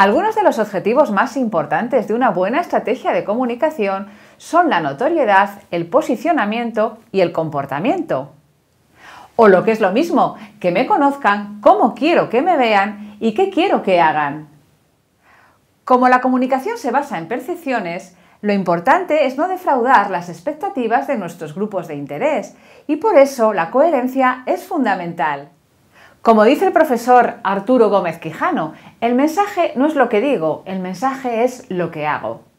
Algunos de los objetivos más importantes de una buena estrategia de comunicación son la notoriedad, el posicionamiento y el comportamiento. O lo que es lo mismo, que me conozcan, cómo quiero que me vean y qué quiero que hagan. Como la comunicación se basa en percepciones, lo importante es no defraudar las expectativas de nuestros grupos de interés y por eso la coherencia es fundamental. Como dice el profesor Arturo Gómez Quijano, el mensaje no es lo que digo, el mensaje es lo que hago.